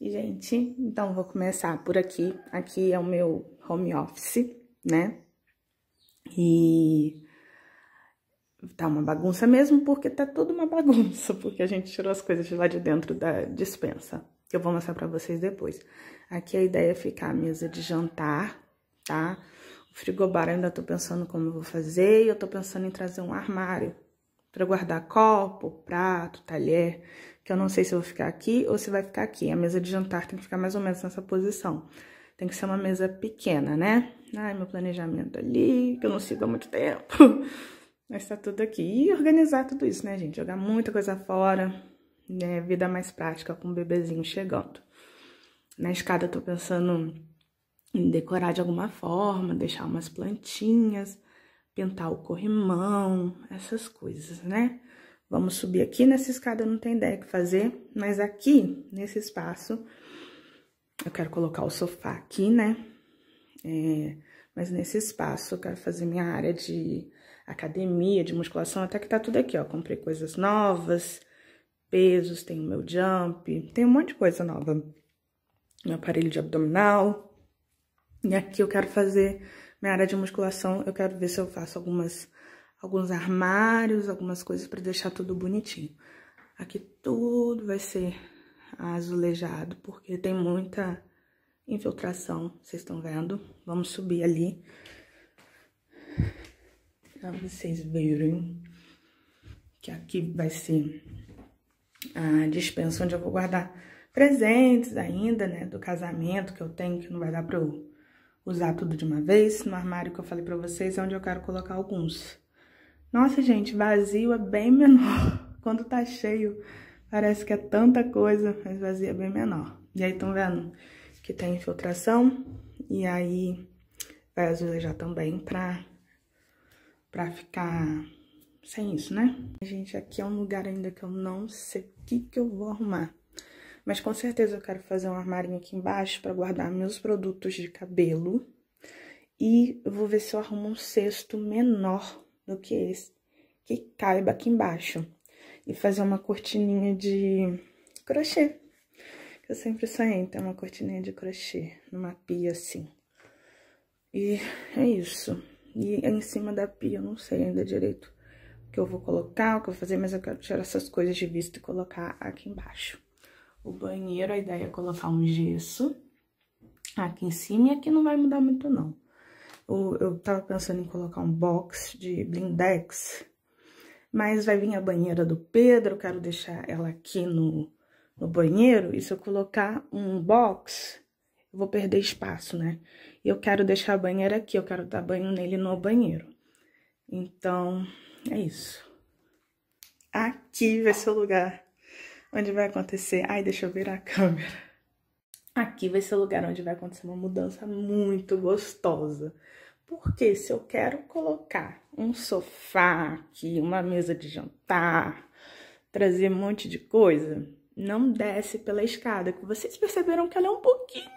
E, gente, então vou começar por aqui. Aqui é o meu home office, né? E tá uma bagunça mesmo, porque tá toda uma bagunça, porque a gente tirou as coisas de lá de dentro da dispensa, que eu vou mostrar para vocês depois. Aqui a ideia é ficar a mesa de jantar, tá? O frigobar ainda tô pensando como eu vou fazer, e eu tô pensando em trazer um armário para guardar copo, prato, talher, que eu não sei se eu vou ficar aqui ou se vai ficar aqui. A mesa de jantar tem que ficar mais ou menos nessa posição. Tem que ser uma mesa pequena, né? Ai, meu planejamento ali, que eu não sigo há muito tempo. Mas tá tudo aqui. E organizar tudo isso, né, gente? Jogar muita coisa fora, né? Vida mais prática com o bebezinho chegando. Na escada eu tô pensando em decorar de alguma forma, deixar umas plantinhas, pentar o corrimão, essas coisas, né? Vamos subir aqui nessa escada, não tem ideia que fazer, mas aqui, nesse espaço, eu quero colocar o sofá aqui, né? É, mas nesse espaço eu quero fazer minha área de academia, de musculação, até que tá tudo aqui, ó. Comprei coisas novas, pesos, tem o meu jump, tem um monte de coisa nova. Meu aparelho de abdominal. E aqui eu quero fazer minha área de musculação, eu quero ver se eu faço algumas alguns armários, algumas coisas para deixar tudo bonitinho. Aqui tudo vai ser azulejado, porque tem muita infiltração, vocês estão vendo? Vamos subir ali para vocês verem que aqui vai ser a dispensa onde eu vou guardar presentes ainda, né, do casamento que eu tenho, que não vai dar para eu usar tudo de uma vez. No armário que eu falei pra vocês é onde eu quero colocar alguns. Nossa, gente, vazio é bem menor. Quando tá cheio, parece que é tanta coisa, mas vazio é bem menor. E aí, estão vendo que tem infiltração. E aí, vai azulejar também pra, pra ficar sem isso, né? Gente, aqui é um lugar ainda que eu não sei o que que eu vou arrumar. Mas com certeza eu quero fazer um armário aqui embaixo para guardar meus produtos de cabelo. E vou ver se eu arrumo um cesto menor do que esse, que caiba aqui embaixo. E fazer uma cortininha de crochê. Que eu sempre sonhei em ter uma cortininha de crochê, numa pia assim. E é isso. E em cima da pia, eu não sei ainda direito o que eu vou colocar, o que eu vou fazer, mas eu quero tirar essas coisas de vista e colocar aqui embaixo o banheiro, a ideia é colocar um gesso aqui em cima e aqui não vai mudar muito, não. Eu, eu tava pensando em colocar um box de blindex, mas vai vir a banheira do Pedro, quero deixar ela aqui no, no banheiro, e se eu colocar um box, eu vou perder espaço, né? E eu quero deixar a banheira aqui, eu quero dar banho nele no banheiro. Então, é isso. Aqui vai ser o lugar onde vai acontecer. Ai, deixa eu virar a câmera. Aqui vai ser o lugar onde vai acontecer uma mudança muito gostosa. Porque se eu quero colocar um sofá aqui, uma mesa de jantar, trazer um monte de coisa, não desce pela escada, que vocês perceberam que ela é um pouquinho,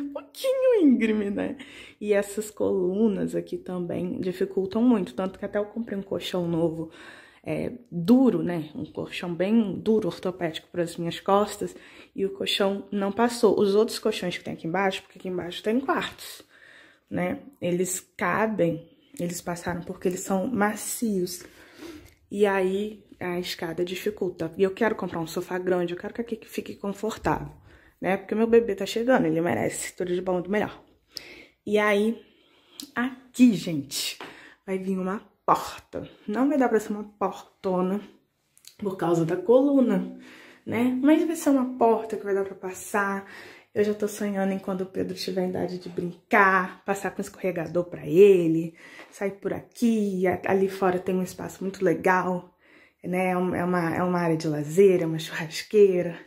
um pouquinho íngreme, né? E essas colunas aqui também dificultam muito, tanto que até eu comprei um colchão novo é, duro, né? Um colchão bem duro, ortopédico para as minhas costas, e o colchão não passou. Os outros colchões que tem aqui embaixo, porque aqui embaixo tem quartos, né? Eles cabem, eles passaram porque eles são macios. E aí a escada dificulta. E eu quero comprar um sofá grande, eu quero que aqui fique confortável, né? Porque meu bebê tá chegando, ele merece tudo de bom e do melhor. E aí, aqui, gente, vai vir uma porta. Não vai dar pra ser uma portona por causa da coluna, né? Mas vai ser uma porta que vai dar pra passar. Eu já tô sonhando em quando o Pedro tiver a idade de brincar, passar com escorregador pra ele, sair por aqui, ali fora tem um espaço muito legal, né? É, é uma, é uma área de lazer, é uma churrasqueira.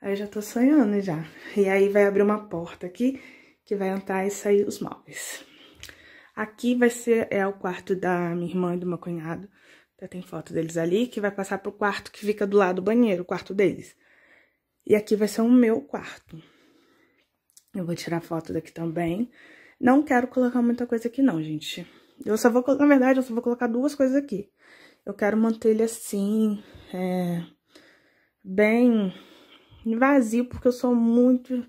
Aí eu já tô sonhando já. E aí vai abrir uma porta aqui que vai entrar e sair os móveis. Aqui vai ser é o quarto da minha irmã e do meu cunhado. Já tem foto deles ali, que vai passar pro quarto que fica do lado do banheiro, o quarto deles. E aqui vai ser o meu quarto. Eu vou tirar foto daqui também. Não quero colocar muita coisa aqui não, gente. Eu só vou, na verdade, eu só vou colocar duas coisas aqui. Eu quero manter ele assim, é, bem vazio, porque eu sou muito,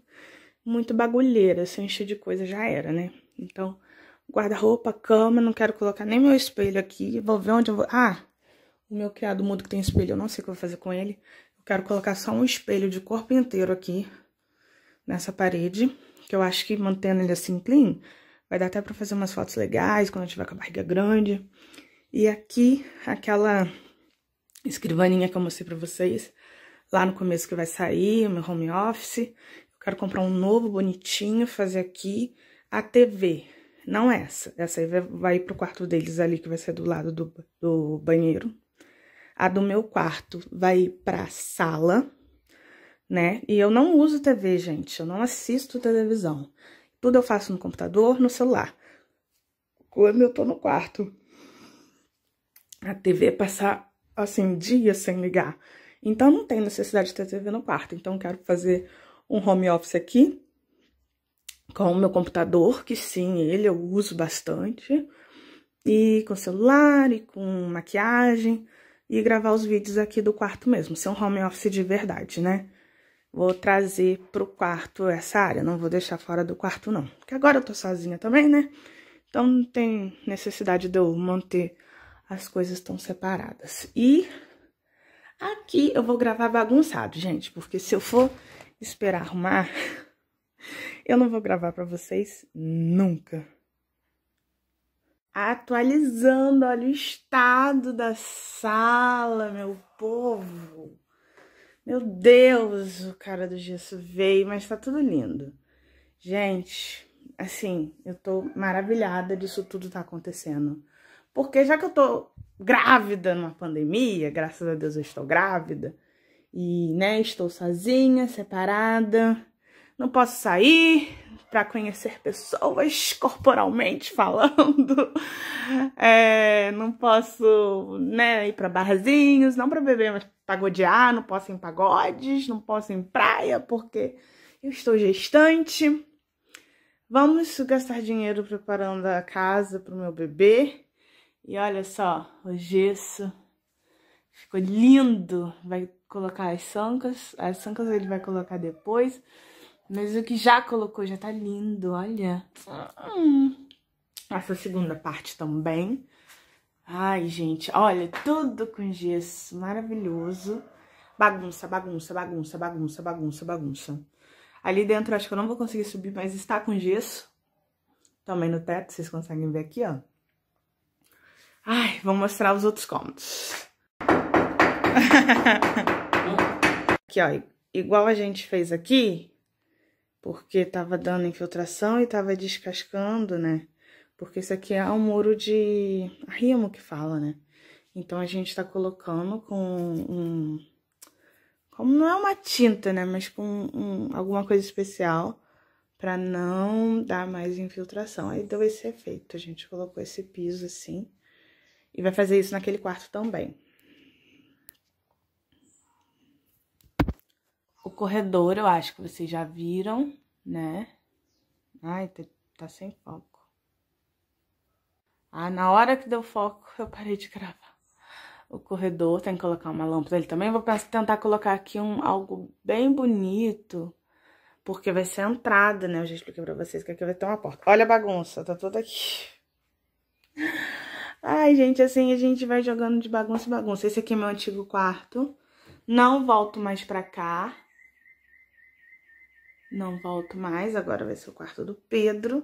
muito bagulheira. Se eu encher de coisa, já era, né? Então, guarda-roupa, cama, não quero colocar nem meu espelho aqui. Vou ver onde eu vou. Ah, o meu criado mudo que tem espelho, eu não sei o que eu vou fazer com ele. Eu quero colocar só um espelho de corpo inteiro aqui nessa parede, que eu acho que mantendo ele assim clean, vai dar até para fazer umas fotos legais quando eu tiver com a barriga grande. E aqui aquela escrivaninha que eu mostrei para vocês lá no começo que vai sair, o meu home office. Eu quero comprar um novo bonitinho, fazer aqui a TV. Não é essa. Essa aí vai pro quarto deles ali, que vai ser do lado do, do banheiro. A do meu quarto vai pra sala, né? E eu não uso TV, gente. Eu não assisto televisão. Tudo eu faço no computador, no celular. Quando eu tô no quarto, a TV passar, assim, dias sem ligar. Então, não tem necessidade de ter TV no quarto. Então, quero fazer um home office aqui com o meu computador, que sim, ele eu uso bastante, e com celular e com maquiagem, e gravar os vídeos aqui do quarto mesmo, ser um home office de verdade, né? Vou trazer pro quarto essa área, não vou deixar fora do quarto não, porque agora eu tô sozinha também, né? Então não tem necessidade de eu manter as coisas tão separadas. E aqui eu vou gravar bagunçado, gente, porque se eu for esperar arrumar, Eu não vou gravar para vocês nunca. Atualizando, olha o estado da sala, meu povo. Meu Deus, o cara do gesso veio, mas tá tudo lindo. Gente, assim, eu tô maravilhada disso tudo tá acontecendo. Porque já que eu tô grávida numa pandemia, graças a Deus eu estou grávida, e né, estou sozinha, separada, não posso sair para conhecer pessoas corporalmente falando, é, não posso né, ir para barzinhos, não para beber, mas pagodear, não posso ir em pagodes, não posso ir em praia porque eu estou gestante. Vamos gastar dinheiro preparando a casa para o meu bebê. E olha só, o gesso ficou lindo. Vai colocar as sancas, as sancas ele vai colocar depois. Mas o que já colocou já tá lindo, olha. Ah, hum. Essa segunda parte também. Ai, gente, olha, tudo com gesso, maravilhoso. Bagunça, bagunça, bagunça, bagunça, bagunça, bagunça. Ali dentro acho que eu não vou conseguir subir, mas está com gesso. Também no teto, vocês conseguem ver aqui, ó. Ai, vou mostrar os outros cômodos. aqui, ó, igual a gente fez aqui, porque tava dando infiltração e tava descascando, né? Porque isso aqui é um muro de rimo que fala, né? Então a gente tá colocando com um... Como não é uma tinta, né? Mas com um, alguma coisa especial para não dar mais infiltração. Aí deu esse efeito, a gente colocou esse piso assim. E vai fazer isso naquele quarto também. O corredor, eu acho que vocês já viram, né? Ai, tá, tá sem foco. Ah, na hora que deu foco, eu parei de gravar. O corredor, tem que colocar uma lâmpada ali também. Vou tentar colocar aqui um, algo bem bonito, porque vai ser a entrada, né? Eu já expliquei pra vocês que aqui vai ter uma porta. Olha a bagunça, tá toda aqui. Ai, gente, assim a gente vai jogando de bagunça em bagunça. Esse aqui é meu antigo quarto. Não volto mais pra cá. Não volto mais, agora vai ser o quarto do Pedro.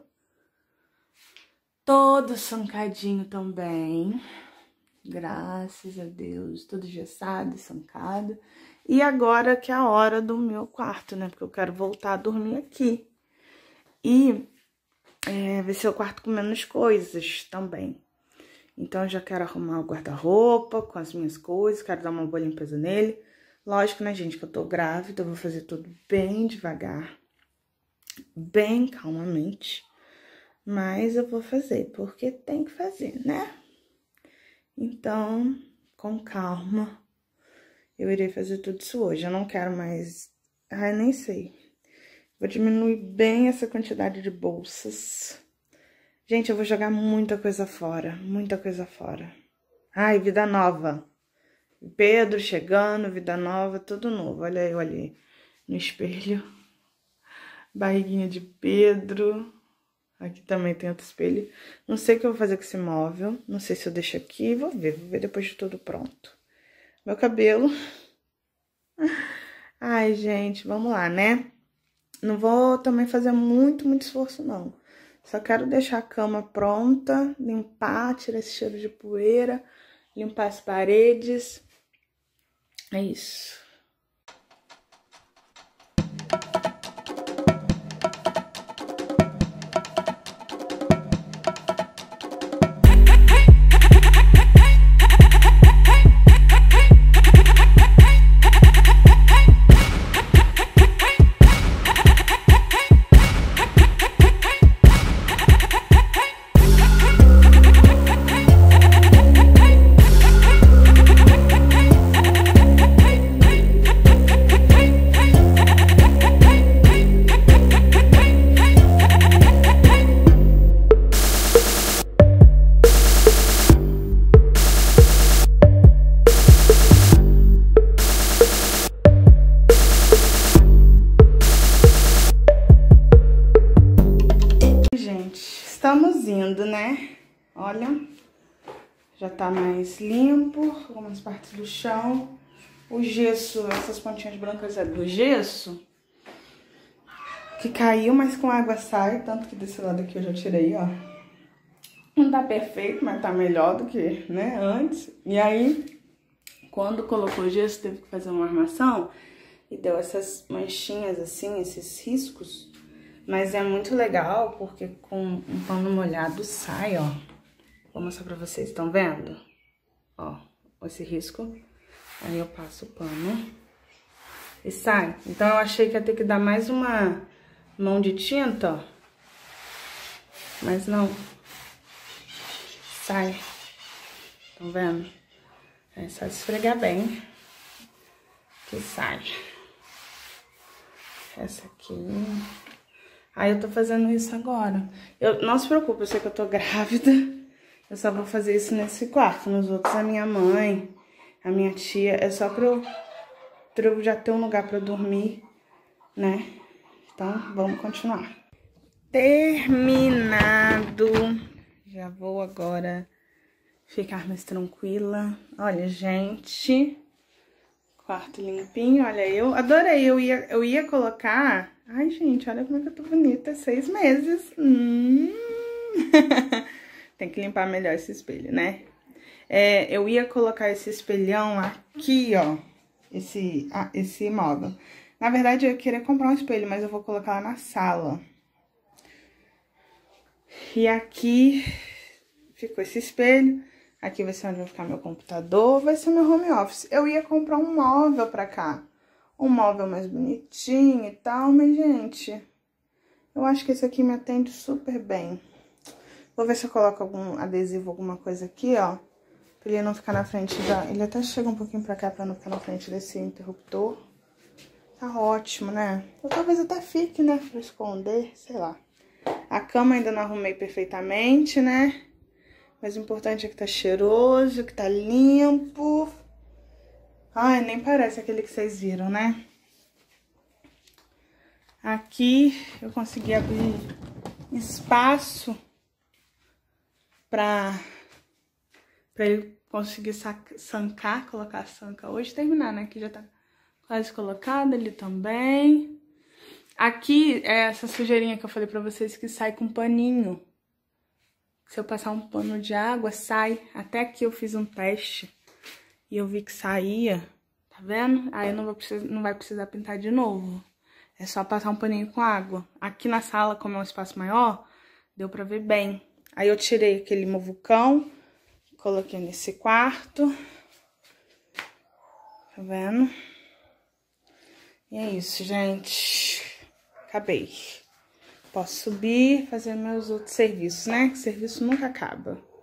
Todo sancadinho também. Graças a Deus, todo gessado, sancado. E agora que é a hora do meu quarto, né? Porque eu quero voltar a dormir aqui. E é, vai ser o quarto com menos coisas também. Então, eu já quero arrumar o guarda-roupa com as minhas coisas, quero dar uma boa limpeza nele. Lógico, né, gente, que eu tô grávida, eu vou fazer tudo bem devagar, bem calmamente, mas eu vou fazer porque tem que fazer, né? Então, com calma, eu irei fazer tudo isso hoje. Eu não quero mais. Ai, nem sei. Vou diminuir bem essa quantidade de bolsas. Gente, eu vou jogar muita coisa fora, muita coisa fora. Ai, vida nova! Pedro chegando, vida nova, tudo novo. Olha eu ali no espelho. Barriguinha de Pedro. Aqui também tem outro espelho. Não sei o que eu vou fazer com esse móvel. Não sei se eu deixo aqui. Vou ver, vou ver depois de tudo pronto. Meu cabelo. Ai, gente, vamos lá, né? Não vou também fazer muito, muito esforço, não. Só quero deixar a cama pronta, limpar, tirar esse cheiro de poeira, limpar as paredes, é isso. algumas partes do chão. O gesso, essas pontinhas brancas é do gesso, que caiu, mas com água sai, tanto que desse lado aqui eu já tirei, ó. Não tá perfeito, mas tá melhor do que, né, antes. E aí, quando colocou o gesso, teve que fazer uma armação e deu essas manchinhas assim, esses riscos. Mas é muito legal, porque com um pano molhado sai, ó. Vou mostrar pra vocês, estão vendo? Ó esse risco. Aí eu passo o pano e sai. Então, eu achei que ia ter que dar mais uma mão de tinta, ó. Mas não. Sai. Estão vendo? É só esfregar bem que sai. Essa aqui. Aí eu tô fazendo isso agora. Eu, não se preocupe, eu sei que eu tô grávida. Eu só vou fazer isso nesse quarto. Nos outros, a minha mãe, a minha tia. É só pra eu, pra eu já ter um lugar pra dormir, né? Então, vamos continuar. Terminado. Já vou agora ficar mais tranquila. Olha, gente. Quarto limpinho, olha eu. Adorei, eu ia, eu ia colocar... Ai, gente, olha como é que eu tô bonita. Seis meses. Hum... Tem que limpar melhor esse espelho, né? É, eu ia colocar esse espelhão aqui, ó. Esse, ah, esse móvel. Na verdade, eu ia querer comprar um espelho, mas eu vou colocar lá na sala. E aqui ficou esse espelho. Aqui vai ser onde vai ficar meu computador, vai ser meu home office. Eu ia comprar um móvel pra cá. Um móvel mais bonitinho e tal, mas, gente... Eu acho que esse aqui me atende super bem. Vou ver se eu coloco algum adesivo, alguma coisa aqui, ó. Pra ele não ficar na frente da... Ele até chega um pouquinho pra cá pra não ficar na frente desse interruptor. Tá ótimo, né? Ou talvez até fique, né? Pra esconder, sei lá. A cama ainda não arrumei perfeitamente, né? Mas o importante é que tá cheiroso, que tá limpo. Ai, nem parece aquele que vocês viram, né? Aqui eu consegui abrir espaço pra, pra ele conseguir sancar, colocar a sanca hoje, terminar, né? Que já tá quase colocada, ele também. Aqui é essa sujeirinha que eu falei pra vocês que sai com um paninho. Se eu passar um pano de água, sai. Até aqui eu fiz um teste e eu vi que saía, tá vendo? Aí não, vou precisar, não vai precisar pintar de novo. É só passar um paninho com água. Aqui na sala, como é um espaço maior, deu pra ver bem. Aí eu tirei aquele movucão, coloquei nesse quarto. Tá vendo? E é isso, gente. Acabei. Posso subir, fazer meus outros serviços, né? Que serviço nunca acaba.